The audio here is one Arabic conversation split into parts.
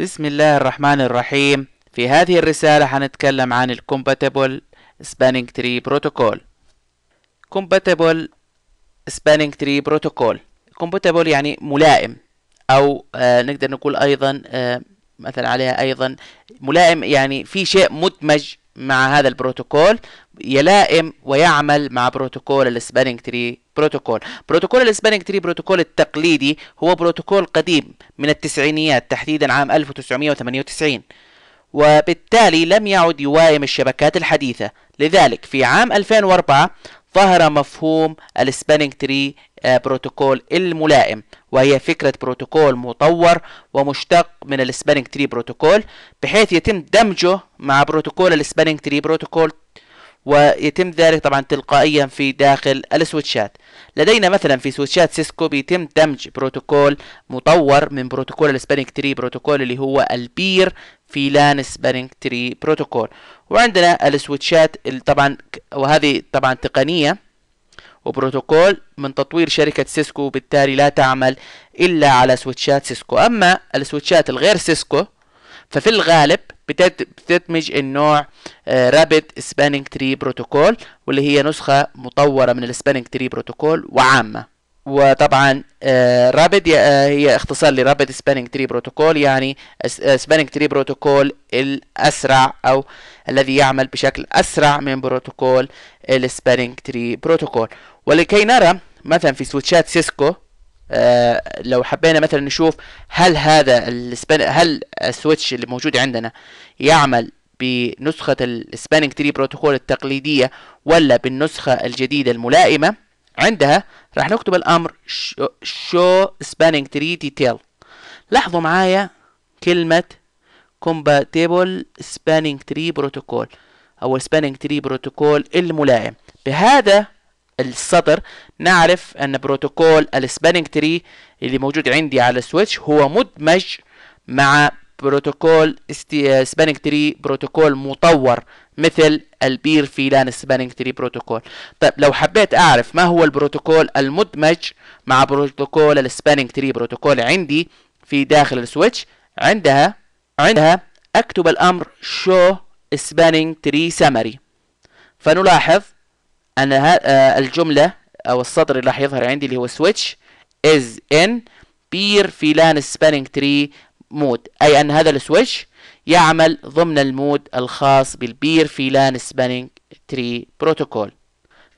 بسم الله الرحمن الرحيم في هذه الرسالة حنتكلم عن ال Compatible Spanning Tree Protocol Compatible Spanning Tree Protocol Compatible يعني ملائم أو آه نقدر نقول أيضا آه مثلا عليها أيضا ملائم يعني في شيء مدمج مع هذا البروتوكول يلائم ويعمل مع بروتوكول السبانينج تري بروتوكول بروتوكول السبانينج تري بروتوكول التقليدي هو بروتوكول قديم من التسعينيات تحديدا عام 1998 وبالتالي لم يعد يوائم الشبكات الحديثة لذلك في عام 2004 ظهر مفهوم السباننج تري آه، بروتوكول الملائم وهي فكرة بروتوكول مطور ومشتق من السباننج تري بروتوكول بحيث يتم دمجه مع بروتوكول السباننج تري بروتوكول ويتم ذلك طبعا تلقائيا في داخل السويتشات لدينا مثلا في سويتشات سيسكو بيتم دمج بروتوكول مطور من بروتوكول السبانينج تري بروتوكول اللي هو البير في لان سباننج تري بروتوكول وعندنا السويتشات طبعا وهذه طبعا تقنيه وبروتوكول من تطوير شركة سيسكو وبالتالي لا تعمل إلا على سويتشات سيسكو أما السويتشات الغير سيسكو ففي الغالب بتدمج النوع رابت سباننج تري بروتوكول واللي هي نسخة مطورة من السباننج تري بروتوكول وعامة وطبعا رابد آه، آه، هي اختصار لرابد سبانينج تري بروتوكول يعني سبانينج تري بروتوكول الاسرع او الذي يعمل بشكل اسرع من بروتوكول السبانينج تري بروتوكول ولكي نرى مثلا في سويتشات سيسكو آه، لو حبينا مثلا نشوف هل هذا السبان هل السويتش اللي موجود عندنا يعمل بنسخة السبانينج تري بروتوكول التقليدية ولا بالنسخة الجديدة الملائمة عندها راح نكتب الامر شو سبانينج تري ديتيل لاحظوا معايا كلمه كومباتيبل spanning tree بروتوكول او spanning tree بروتوكول الملائم بهذا السطر نعرف ان بروتوكول السبانينج تري اللي موجود عندي على السويتش هو مدمج مع بروتوكول سبانينج تري بروتوكول مطور مثل البير فيلان سبانينج تري بروتوكول طيب لو حبيت اعرف ما هو البروتوكول المدمج مع بروتوكول السبانينج تري بروتوكول عندي في داخل السويتش عندها عندها اكتب الامر شو سبانينج تري سمري فنلاحظ ان آه، الجمله او السطر اللي راح يظهر عندي اللي هو سويتش از ان بير filan spanning تري مود أي أن هذا السويتش يعمل ضمن المود الخاص بالبير في لان سبانينج تري بروتوكول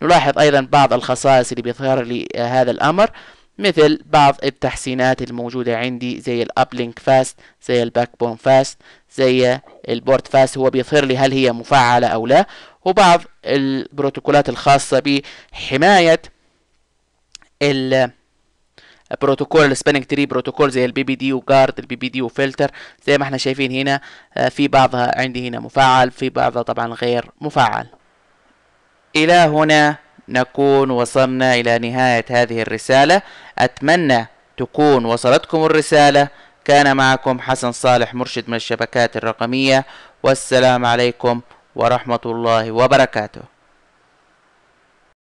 نلاحظ أيضا بعض الخصائص اللي بيظهر لي آه، هذا الأمر مثل بعض التحسينات الموجودة عندي زي الأبلينك فاست زي الباك بون فاست زي البورت فاست هو بيظهر لي هل هي مفعلة أو لا وبعض البروتوكولات الخاصة بحماية ال بروتوكول السبيننج تري بروتوكول زي البي بي دي وجارد البي بي دي وفلتر زي ما احنا شايفين هنا آه، في بعضها عندي هنا مفعل في بعضها طبعا غير مفعل الى هنا نكون وصلنا الى نهايه هذه الرساله اتمنى تكون وصلتكم الرساله كان معكم حسن صالح مرشد من الشبكات الرقميه والسلام عليكم ورحمه الله وبركاته